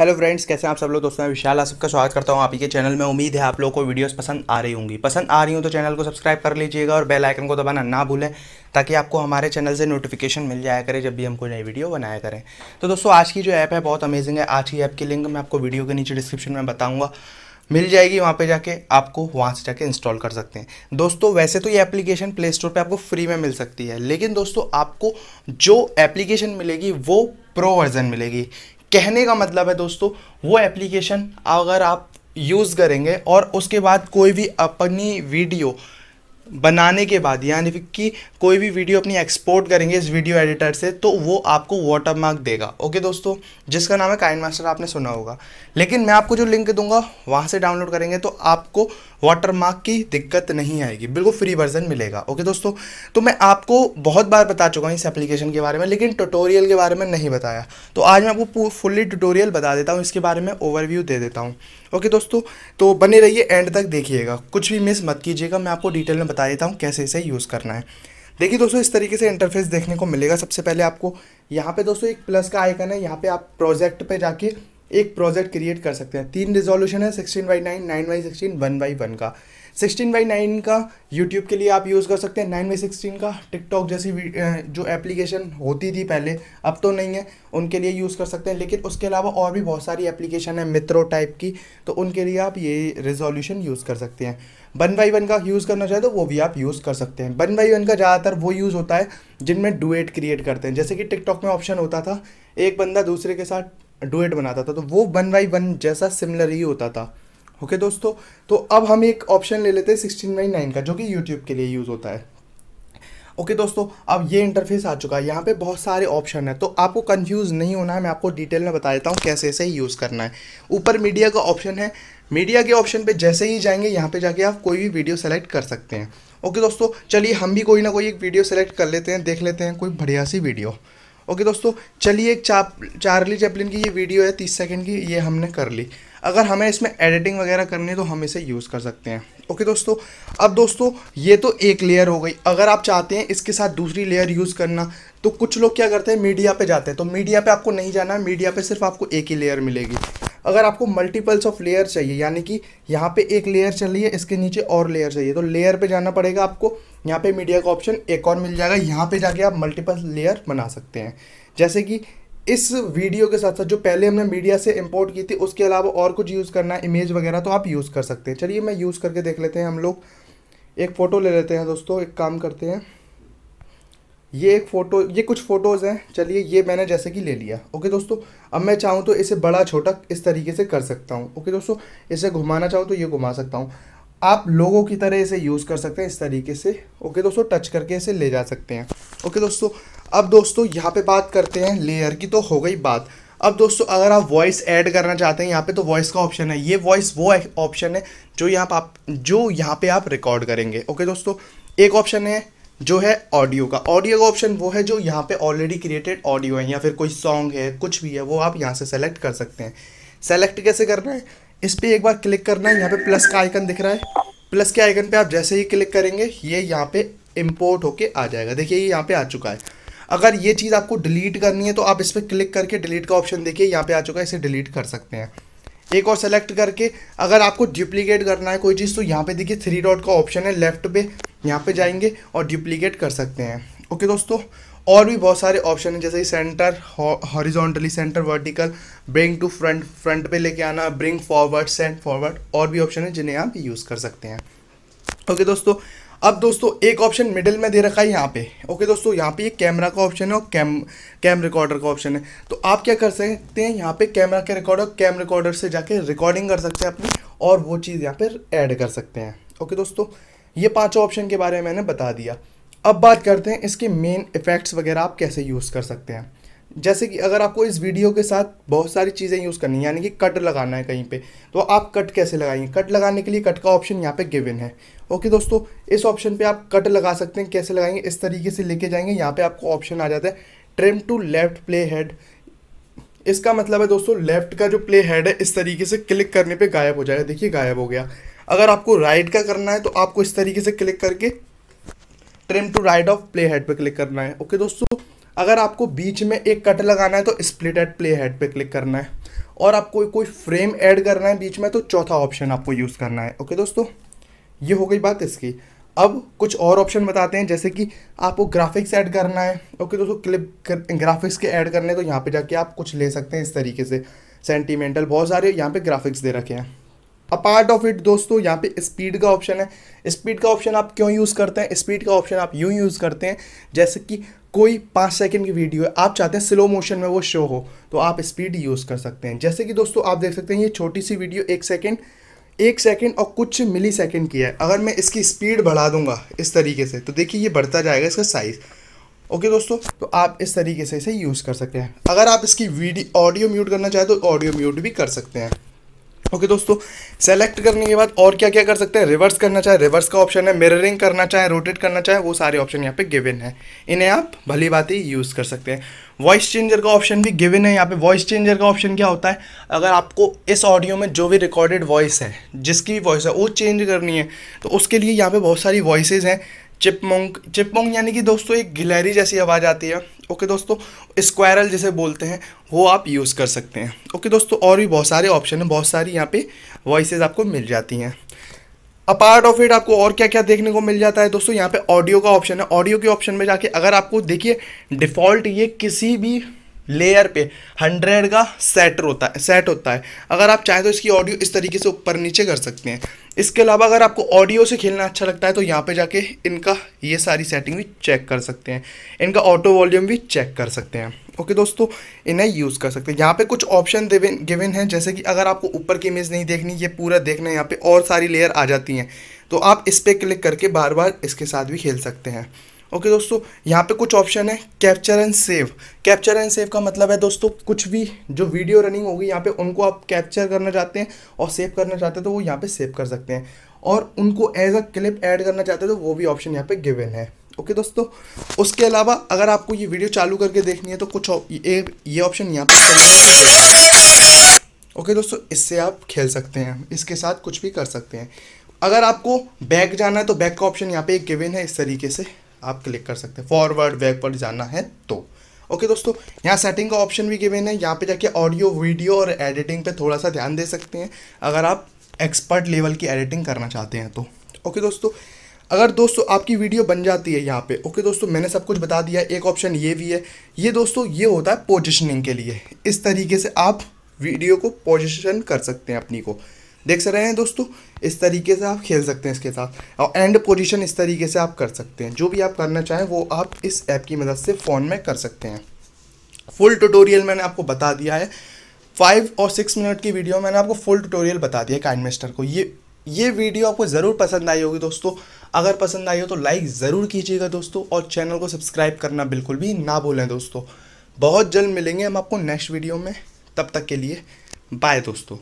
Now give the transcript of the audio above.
hello friends कैसे हैं आप सब लोग दोस्तों मैं विशाल आप सबका स्वागत करता हूं आप ही के चैनल में उम्मीद है आप लोगों को वीडियोस पसंद आ रही होंगी पसंद आ रही हो तो चैनल को सब्सक्राइब कर लीजिएगा और बेल आइकन को दबाना ना भूलें ताकि आपको हमारे चैनल से नोटिफिकेशन मिल जाया करे जब भी हम कोई नई वीडियो बनाया करें तो दोस्तों आज की जो ऐप है बहुत अमेजिंग है आज की ऐप की लिंक मैं आपको वीडियो के नीचे डिस्क्रिप्शन में बताऊँगा मिल जाएगी वहाँ पे जाके आपको वहाँ से जाके इंस्टॉल कर सकते हैं दोस्तों वैसे तो ये एप्लीकेशन प्ले स्टोर पर आपको फ्री में मिल सकती है लेकिन दोस्तों आपको जो एप्लीकेशन मिलेगी वो प्रो वर्जन मिलेगी कहने का मतलब है दोस्तों वो एप्लीकेशन अगर आप यूज़ करेंगे और उसके बाद कोई भी अपनी वीडियो बनाने के बाद यानी कि कोई भी वीडियो अपनी एक्सपोर्ट करेंगे इस वीडियो एडिटर से तो वो आपको वाटर मार्क देगा ओके दोस्तों जिसका नाम है काइन मास्टर आपने सुना होगा लेकिन मैं आपको जो लिंक दूंगा वहाँ से डाउनलोड करेंगे तो आपको वाटर मार्क की दिक्कत नहीं आएगी बिल्कुल फ्री वर्जन मिलेगा ओके दोस्तों तो मैं आपको बहुत बार बता चुका हूँ इस एप्लीकेशन के बारे में लेकिन ट्यूटोरियल के बारे में नहीं बताया तो आज मैं आपको फुल्ली ट्यूटोरियल बता देता हूँ इसके बारे में ओवरव्यू दे देता हूँ ओके दोस्तों तो बने रहिए एंड तक देखिएगा कुछ भी मिस मत कीजिएगा मैं आपको डिटेल में बता देता हूँ कैसे इसे यूज़ करना है देखिए दोस्तों इस तरीके से इंटरफेस देखने को मिलेगा सबसे पहले आपको यहाँ पे दोस्तों एक प्लस का आइकन है यहाँ पे आप प्रोजेक्ट पे जाके एक प्रोजेक्ट क्रिएट कर सकते हैं तीन रिजोल्यूशन है sixteen by nine nine by sixteen one by one का सिक्सटीन बाई नाइन का यूट्यूब के लिए आप यूज़ कर सकते हैं नाइन बाई सिक्सटीन का टिकटॉक जैसी जो एप्लीकेशन होती थी पहले अब तो नहीं है उनके लिए यूज़ कर सकते हैं लेकिन उसके अलावा और भी बहुत सारी एप्लीकेशन है मित्रो टाइप की तो उनके लिए आप ये रिजोल्यूशन यूज़ कर सकते हैं वन बाई वन का यूज़ करना चाहे तो वो भी आप यूज़ कर सकते हैं वन बाई वन का ज़्यादातर वो यूज़ होता है जिनमें डुएट क्रिएट करते हैं जैसे कि टिकटॉक में ऑप्शन होता था एक बंदा दूसरे के साथ डुएट बनाता था तो वो वन बाई वन जैसा सिमिलर ही होता था ओके okay, दोस्तों तो अब हम एक ऑप्शन ले लेते हैं सिक्सटीन बाई नाइन का जो कि यूट्यूब के लिए यूज़ होता है ओके okay, दोस्तों अब ये इंटरफेस आ चुका है यहाँ पे बहुत सारे ऑप्शन है तो आपको कंफ्यूज नहीं होना है मैं आपको डिटेल में बता देता हूँ कैसे इसे यूज़ करना है ऊपर मीडिया का ऑप्शन है मीडिया के ऑप्शन पे जैसे ही जाएंगे यहाँ पे जाके आप कोई भी वीडियो सेलेक्ट कर सकते हैं ओके okay, दोस्तों चलिए हम भी कोई ना कोई एक वीडियो सेलेक्ट कर लेते हैं देख लेते हैं कोई बढ़िया सी वीडियो ओके दोस्तों चलिए एक चाप चार्ली चैपलिन की ये वीडियो है तीस सेकेंड की ये हमने कर ली अगर हमें इसमें एडिटिंग वगैरह करनी है तो हम इसे यूज़ कर सकते हैं ओके दोस्तों अब दोस्तों ये तो एक लेयर हो गई अगर आप चाहते हैं इसके साथ दूसरी लेयर यूज़ करना तो कुछ लोग क्या करते हैं मीडिया पे जाते हैं तो मीडिया पे आपको नहीं जाना मीडिया पे सिर्फ आपको एक ही लेयर मिलेगी अगर आपको मल्टीपल्स ऑफ लेयर चाहिए यानी कि यहाँ पे एक लेयर है इसके नीचे और लेयर चाहिए तो लेयर पे जाना पड़ेगा आपको यहाँ पे मीडिया का ऑप्शन एक और मिल जाएगा यहाँ पे जाके आप मल्टीपल लेयर बना सकते हैं जैसे कि इस वीडियो के साथ साथ जो पहले हमने मीडिया से इम्पोर्ट की थी उसके अलावा और कुछ यूज़ करना है इमेज वगैरह तो आप यूज़ कर सकते हैं चलिए मैं यूज़ करके देख लेते हैं हम लोग एक फ़ोटो ले लेते हैं दोस्तों एक काम करते हैं ये एक फ़ोटो ये कुछ फ़ोटोज़ हैं चलिए ये मैंने जैसे कि ले लिया ओके दोस्तों अब मैं चाहूँ तो इसे बड़ा छोटा इस तरीके से कर सकता हूँ ओके दोस्तों इसे घुमाना चाहूँ तो ये घुमा सकता हूँ आप लोगों की तरह इसे यूज़ कर सकते हैं इस तरीके से ओके दोस्तों टच करके इसे ले जा सकते हैं ओके दोस्तों अब दोस्तों यहाँ पे बात करते हैं लेयर की तो हो गई बात अब दोस्तों अगर आप वॉइस ऐड करना चाहते हैं यहाँ पे तो वॉइस का ऑप्शन है ये वॉइस वो ऑप्शन है जो यहाँ पर आप जो यहाँ पे आप रिकॉर्ड करेंगे ओके दोस्तों एक ऑप्शन है जो है ऑडियो का ऑडियो का ऑप्शन वो है जो यहाँ पे ऑलरेडी क्रिएटेड ऑडियो है या फिर कोई सॉन्ग है कुछ भी है वो आप यहाँ से सेलेक्ट कर सकते हैं सेलेक्ट कैसे करना है इस पर एक बार क्लिक करना है यहाँ पे प्लस का आइकन दिख रहा है प्लस के आइकन पे आप जैसे ही क्लिक करेंगे ये यहाँ पे इम्पोर्ट होके आ जाएगा देखिए ये यहाँ पे आ चुका है अगर ये चीज़ आपको डिलीट करनी है तो आप इस पर क्लिक करके डिलीट का ऑप्शन देखिए यहाँ पे आ चुका है इसे डिलीट कर सकते हैं एक और सेलेक्ट करके अगर आपको डुप्लीकेट करना है कोई चीज़ तो यहाँ पे देखिए थ्री डॉट का ऑप्शन है लेफ्ट पे यहाँ पे जाएंगे और डुप्लीकेट कर सकते हैं ओके दोस्तों और भी बहुत सारे ऑप्शन हैं जैसे centre horizontally centre vertical bring to front front पे लेके आना ब्रिंग फॉरवर्ड सेंड फॉरवर्ड और भी ऑप्शन है जिन्हें आप यूज़ कर सकते हैं ओके दोस्तों अब दोस्तों एक ऑप्शन मिडिल में दे रखा है यहाँ पे ओके दोस्तों यहाँ पे ये कैमरा का ऑप्शन है और कैम कैम रिकॉर्डर का ऑप्शन है तो आप क्या कर सकते हैं यहाँ पे कैमरा के रिकॉर्डर कैम रिकॉर्डर से जाके रिकॉर्डिंग कर सकते हैं अपनी और वो चीज़ यहाँ पे ऐड कर सकते हैं ओके दोस्तों ये पांचों ऑप्शन के बारे में मैंने बता दिया अब बात करते हैं इसके मेन इफ़ेक्ट्स वगैरह आप कैसे यूज़ कर सकते हैं जैसे कि अगर आपको इस वीडियो के साथ बहुत सारी चीज़ें यूज़ करनी है यानी कि कट लगाना है कहीं पे तो आप कट कैसे लगाएंगे कट लगाने के लिए कट का ऑप्शन यहाँ पे गिवन है ओके दोस्तों इस ऑप्शन पे आप कट लगा सकते हैं कैसे लगाएंगे इस तरीके से लेके जाएंगे यहाँ पे आपको ऑप्शन आ जाता है trim to left play head इसका मतलब है दोस्तों लेफ्ट का जो प्ले हेड है इस तरीके से क्लिक करने पर गायब हो जाएगा देखिए गायब हो गया अगर आपको राइट का करना है तो आपको इस तरीके से क्लिक करके trim to right of play head पर क्लिक करना है ओके दोस्तों अगर आपको बीच में एक कट लगाना है तो स्प्लिट एट प्ले हेड पर क्लिक करना है और आपको कोई फ्रेम ऐड करना है बीच में तो चौथा ऑप्शन आपको यूज़ करना है ओके दोस्तों ये हो गई बात इसकी अब कुछ और ऑप्शन बताते हैं जैसे कि आपको ग्राफिक्स ऐड करना है ओके दोस्तों क्लिप ग्राफिक्स के ऐड करने तो यहाँ पे जाके आप कुछ ले सकते हैं इस तरीके से सेंटीमेंटल बहुत सारे यहाँ पे ग्राफिक्स दे रखे हैं अपार्ट ऑफ इट दोस्तों यहाँ पे स्पीड का ऑप्शन है स्पीड का ऑप्शन आप क्यों यूज़ करते हैं स्पीड का ऑप्शन आप यूँ यूज़ करते हैं जैसे कि कोई पाँच सेकंड की वीडियो है आप चाहते हैं स्लो मोशन में वो शो हो तो आप स्पीड यूज़ कर सकते हैं जैसे कि दोस्तों आप देख सकते हैं ये छोटी सी वीडियो एक सेकेंड एक सेकेंड और कुछ मिली सेकेंड की है अगर मैं इसकी स्पीड बढ़ा दूंगा इस तरीके से तो देखिए ये बढ़ता जाएगा इसका साइज़ ओके दोस्तों तो आप इस तरीके से इसे यूज़ कर सकते हैं अगर आप इसकी वीडियो ऑडियो म्यूट करना चाहें तो ऑडियो म्यूट भी कर सकते हैं ओके okay, दोस्तों सेलेक्ट करने के बाद और क्या क्या कर सकते हैं रिवर्स करना चाहे रिवर्स का ऑप्शन है मिररिंग करना चाहे रोटेट करना चाहे वो सारे ऑप्शन यहाँ पे गिवन है इन्हें आप भली बात ही यूज़ कर सकते हैं वॉइस चेंजर का ऑप्शन भी गिवन है यहाँ पे वॉइस चेंजर का ऑप्शन क्या होता है अगर आपको इस ऑडियो में जो भी रिकॉर्डेड वॉइस है जिसकी भी वॉइस है वो चेंज करनी है तो उसके लिए यहाँ पर बहुत सारी वॉइस हैं चिपमोंग चिपमोंग यानी कि दोस्तों एक गिलहरी जैसी आवाज़ आती है ओके दोस्तों स्क्वायरल जिसे बोलते हैं वो आप यूज़ कर सकते हैं ओके दोस्तों और भी बहुत सारे ऑप्शन हैं बहुत सारी यहाँ पे वॉइसेज आपको मिल जाती हैं अपार्ट ऑफ इट आपको और क्या क्या देखने को मिल जाता है दोस्तों यहाँ पे ऑडियो का ऑप्शन है ऑडियो के ऑप्शन में जाके अगर आपको देखिए डिफ़ॉल्ट ये किसी भी लेयर पे हंड्रेड का सेट होता है सेट होता है अगर आप चाहें तो इसकी ऑडियो इस तरीके से ऊपर नीचे कर सकते हैं इसके अलावा अगर आपको ऑडियो से खेलना अच्छा लगता है तो यहाँ पे जाके इनका ये सारी सेटिंग भी चेक कर सकते हैं इनका ऑटो वॉल्यूम भी चेक कर सकते हैं ओके okay, दोस्तों इन्हें यूज़ कर सकते हैं यहाँ पे कुछ ऑप्शन गिवन है जैसे कि अगर आपको ऊपर की इमेज नहीं देखनी ये पूरा देखना है यहाँ पर और सारी लेयर आ जाती हैं तो आप इस पर क्लिक करके बार बार इसके साथ भी खेल सकते हैं ओके दोस्तों यहाँ पे कुछ ऑप्शन है capture and save capture and save का मतलब है दोस्तों कुछ भी जो वीडियो रनिंग होगी यहाँ पे उनको आप कैप्चर करना चाहते हैं और सेव करना चाहते हैं तो वो यहाँ पे सेव कर सकते हैं और उनको एज अ क्लिप ऐड करना चाहते हैं तो वो भी ऑप्शन यहाँ पे गिवन है ओके दोस्तों उसके अलावा अगर आपको ये वीडियो चालू करके देखनी है तो कुछ ये ऑप्शन यहाँ पर ओके दोस्तों इससे आप खेल सकते हैं इसके साथ कुछ भी कर सकते हैं अगर आपको बैक जाना है तो बैक का ऑप्शन यहाँ पे एक गिवन है इस तरीके से आप क्लिक कर सकते हैं फॉरवर्ड बैकवर्ड जाना है तो ओके दोस्तों यहाँ सेटिंग का ऑप्शन भी गिवेन है यहाँ पे जाके ऑडियो वीडियो और एडिटिंग पे थोड़ा सा ध्यान दे सकते हैं अगर आप एक्सपर्ट लेवल की एडिटिंग करना चाहते हैं तो ओके दोस्तों अगर दोस्तों आपकी वीडियो बन जाती है यहाँ पे ओके दोस्तों मैंने सब कुछ बता दिया एक ऑप्शन ये भी है ये दोस्तों ये होता है पोजिशनिंग के लिए इस तरीके से आप वीडियो को पोजिशन कर सकते हैं अपनी को देख रहे हैं दोस्तों इस तरीके से आप खेल सकते हैं इसके साथ और एंड पोजीशन इस तरीके से आप कर सकते हैं जो भी आप करना चाहें वो आप इस ऐप की मदद से फ़ोन में कर सकते हैं फुल ट्यूटोरियल मैंने आपको बता दिया है फाइव और सिक्स मिनट की वीडियो मैंने आपको फुल ट्यूटोरियल बता दिया काइन मिस्टर को ये ये वीडियो आपको ज़रूर पसंद आई होगी दोस्तों अगर पसंद आई हो तो लाइक ज़रूर कीजिएगा दोस्तों और चैनल को सब्सक्राइब करना बिल्कुल भी ना भूलें दोस्तों बहुत जल्द मिलेंगे हम आपको नेक्स्ट वीडियो में तब तक के लिए बाय दोस्तों